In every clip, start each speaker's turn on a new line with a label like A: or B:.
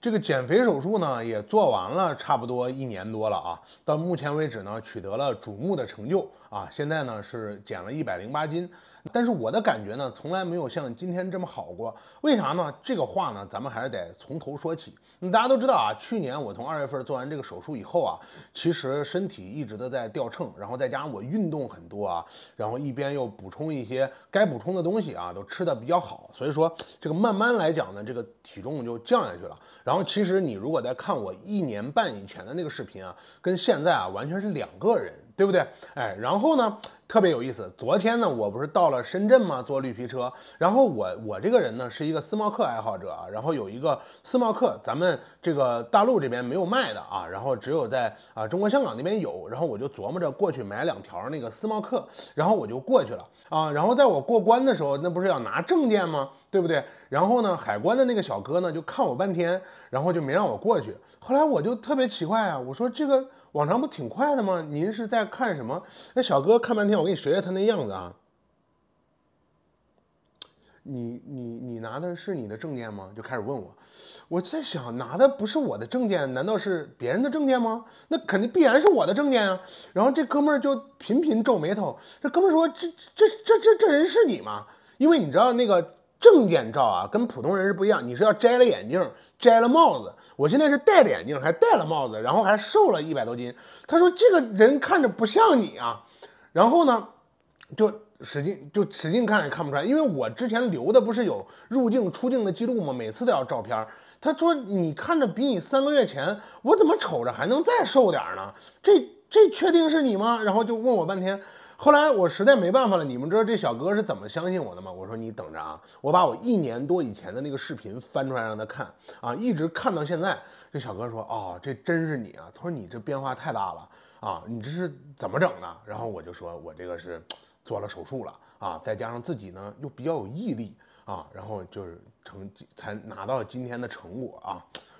A: 这个减肥手术呢，也做完了，差不多一年多了啊。到目前为止呢，取得了瞩目的成就啊。现在呢，是减了一百零八斤。但是我的感觉呢，从来没有像今天这么好过。为啥呢？这个话呢，咱们还是得从头说起。大家都知道啊，去年我从二月份做完这个手术以后啊，其实身体一直都在掉秤，然后再加上我运动很多啊，然后一边又补充一些该补充的东西啊，都吃的比较好，所以说这个慢慢来讲呢，这个体重就降下去了。然后其实你如果再看我一年半以前的那个视频啊，跟现在啊完全是两个人。对不对？哎，然后呢，特别有意思。昨天呢，我不是到了深圳吗？坐绿皮车。然后我我这个人呢，是一个思贸客爱好者啊。然后有一个思贸客，咱们这个大陆这边没有卖的啊，然后只有在啊中国香港那边有。然后我就琢磨着过去买两条那个思贸客，然后我就过去了啊。然后在我过关的时候，那不是要拿证件吗？对不对？然后呢，海关的那个小哥呢，就看我半天，然后就没让我过去。后来我就特别奇怪啊，我说这个。往常不挺快的吗？您是在看什么？那小哥看半天，我给你学学他那样子啊。你你你拿的是你的证件吗？就开始问我。我在想，拿的不是我的证件，难道是别人的证件吗？那肯定必然是我的证件啊。然后这哥们儿就频频皱眉头。这哥们儿说：“这这这这这人是你吗？”因为你知道那个。证件照啊，跟普通人是不一样。你是要摘了眼镜，摘了帽子。我现在是戴着眼镜，还戴了帽子，然后还瘦了一百多斤。他说：“这个人看着不像你啊。”然后呢，就使劲就使劲看也看不出来，因为我之前留的不是有入境出境的记录吗？每次都要照片。他说：“你看着比你三个月前，我怎么瞅着还能再瘦点儿呢？这这确定是你吗？”然后就问我半天。后来我实在没办法了，你们知道这小哥是怎么相信我的吗？我说你等着啊，我把我一年多以前的那个视频翻出来让他看啊，一直看到现在。这小哥说：“哦，这真是你啊？”他说：“你这变化太大了啊，你这是怎么整的？”然后我就说：“我这个是做了手术了啊，再加上自己呢又比较有毅力啊，然后就是成才拿到今天的成果啊。”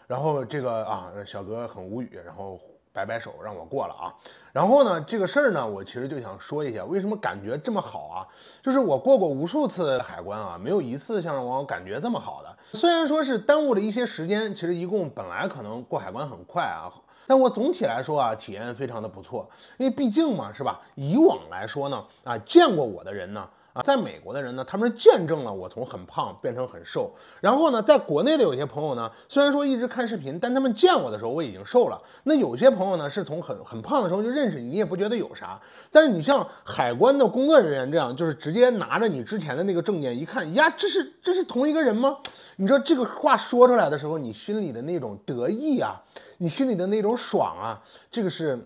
A: 然后这个啊，小哥很无语，然后。摆摆手让我过了啊，然后呢，这个事儿呢，我其实就想说一下，为什么感觉这么好啊？就是我过过无数次海关啊，没有一次像让我感觉这么好的。虽然说是耽误了一些时间，其实一共本来可能过海关很快啊，但我总体来说啊，体验非常的不错。因为毕竟嘛，是吧？以往来说呢，啊，见过我的人呢。啊，在美国的人呢，他们是见证了我从很胖变成很瘦。然后呢，在国内的有些朋友呢，虽然说一直看视频，但他们见我的时候我已经瘦了。那有些朋友呢，是从很很胖的时候就认识你，你也不觉得有啥。但是你像海关的工作人员这样，就是直接拿着你之前的那个证件一看，呀，这是这是同一个人吗？你说这个话说出来的时候，你心里的那种得意啊，你心里的那种爽啊，这个是。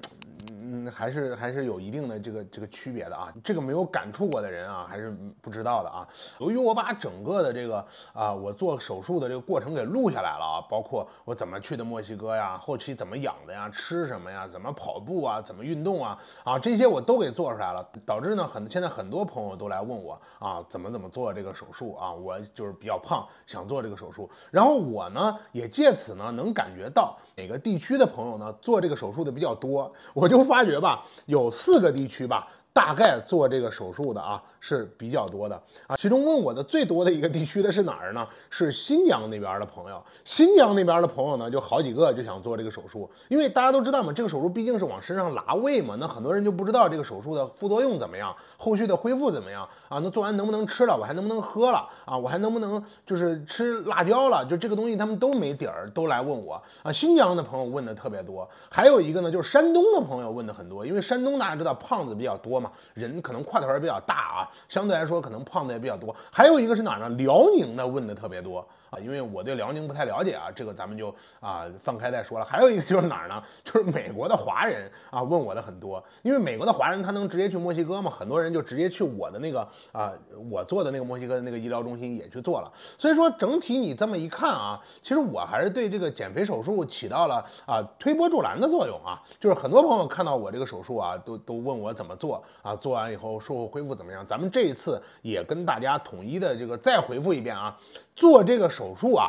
A: 嗯，还是还是有一定的这个这个区别的啊，这个没有感触过的人啊，还是不知道的啊。由于我把整个的这个啊，我做手术的这个过程给录下来了啊，包括我怎么去的墨西哥呀，后期怎么养的呀，吃什么呀，怎么跑步啊，怎么运动啊，啊，这些我都给做出来了。导致呢，很现在很多朋友都来问我啊，怎么怎么做这个手术啊？我就是比较胖，想做这个手术。然后我呢，也借此呢，能感觉到哪个地区的朋友呢，做这个手术的比较多，我就发。挖掘吧，有四个地区吧。大概做这个手术的啊是比较多的啊，其中问我的最多的一个地区的是哪儿呢？是新疆那边的朋友。新疆那边的朋友呢，就好几个就想做这个手术，因为大家都知道嘛，这个手术毕竟是往身上拉胃嘛，那很多人就不知道这个手术的副作用怎么样，后续的恢复怎么样啊？那做完能不能吃了？我还能不能喝了啊？我还能不能就是吃辣椒了？就这个东西他们都没底儿，都来问我啊。新疆的朋友问的特别多，还有一个呢，就是山东的朋友问的很多，因为山东大家知道胖子比较多。嘛。人可能块头也比较大啊，相对来说可能胖的也比较多。还有一个是哪呢？辽宁的问的特别多。因为我对辽宁不太了解啊，这个咱们就啊放开再说了。还有一个就是哪儿呢？就是美国的华人啊，问我的很多，因为美国的华人他能直接去墨西哥吗？很多人就直接去我的那个啊，我做的那个墨西哥的那个医疗中心也去做了。所以说整体你这么一看啊，其实我还是对这个减肥手术起到了啊推波助澜的作用啊。就是很多朋友看到我这个手术啊，都都问我怎么做啊，做完以后术后恢复怎么样？咱们这一次也跟大家统一的这个再回复一遍啊。做这个手术啊，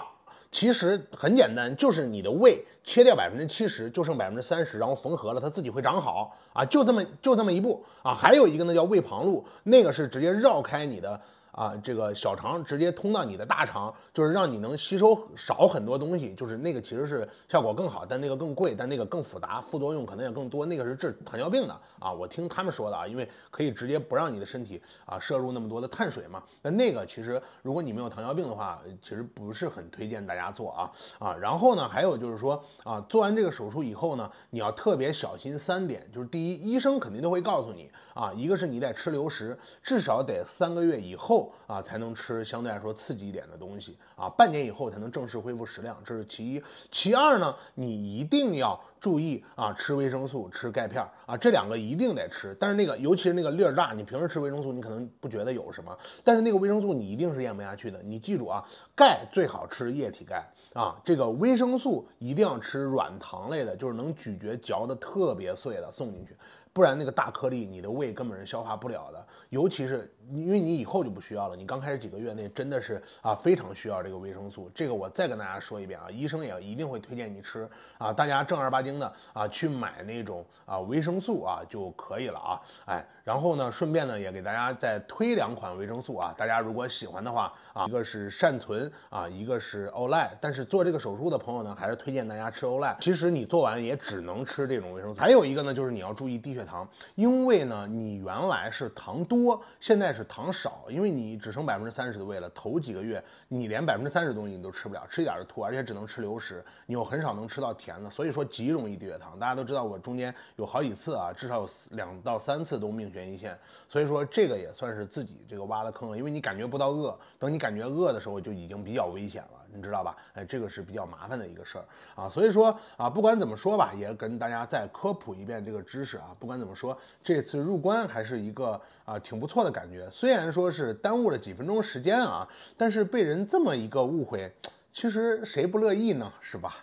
A: 其实很简单，就是你的胃切掉百分之七十，就剩百分之三十，然后缝合了，它自己会长好啊，就这么就这么一步啊。还有一个呢，叫胃旁路，那个是直接绕开你的。啊，这个小肠直接通到你的大肠，就是让你能吸收少很多东西，就是那个其实是效果更好，但那个更贵，但那个更复杂，副作用可能也更多。那个是治糖尿病的啊，我听他们说的啊，因为可以直接不让你的身体啊摄入那么多的碳水嘛。那那个其实，如果你没有糖尿病的话，其实不是很推荐大家做啊啊。然后呢，还有就是说啊，做完这个手术以后呢，你要特别小心三点，就是第一，医生肯定都会告诉你啊，一个是你得吃流食，至少得三个月以后。啊，才能吃相对来说刺激一点的东西啊，半年以后才能正式恢复食量，这是其一。其二呢，你一定要注意啊，吃维生素，吃钙片啊，这两个一定得吃。但是那个，尤其是那个粒儿大，你平时吃维生素，你可能不觉得有什么，但是那个维生素你一定是咽不下去的。你记住啊，钙最好吃液体钙啊，这个维生素一定要吃软糖类的，就是能咀嚼嚼的特别碎的送进去。不然那个大颗粒，你的胃根本是消化不了的，尤其是因为你以后就不需要了，你刚开始几个月内真的是啊非常需要这个维生素，这个我再跟大家说一遍啊，医生也一定会推荐你吃啊，大家正儿八经的啊去买那种啊维生素啊就可以了啊，哎，然后呢顺便呢也给大家再推两款维生素啊，大家如果喜欢的话啊，一个是善存啊，一个是欧莱，但是做这个手术的朋友呢，还是推荐大家吃欧莱，其实你做完也只能吃这种维生素，还有一个呢就是你要注意低血。糖，因为呢，你原来是糖多，现在是糖少，因为你只剩百分之三十的胃了。头几个月，你连百分之三十的东西你都吃不了，吃一点就吐，而且只能吃流食，你又很少能吃到甜的，所以说极容易低血糖。大家都知道，我中间有好几次啊，至少有两到三次都命悬一线。所以说这个也算是自己这个挖的坑了，因为你感觉不到饿，等你感觉饿的时候就已经比较危险了。你知道吧？哎，这个是比较麻烦的一个事儿啊。所以说啊，不管怎么说吧，也跟大家再科普一遍这个知识啊。不管怎么说，这次入关还是一个啊挺不错的感觉。虽然说是耽误了几分钟时间啊，但是被人这么一个误会，其实谁不乐意呢？是吧？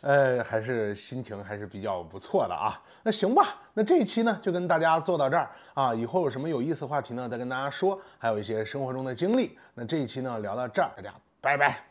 A: 呃，还是心情还是比较不错的啊。那行吧，那这一期呢就跟大家做到这儿啊。以后有什么有意思的话题呢，再跟大家说。还有一些生活中的经历。那这一期呢聊到这儿，大家拜拜。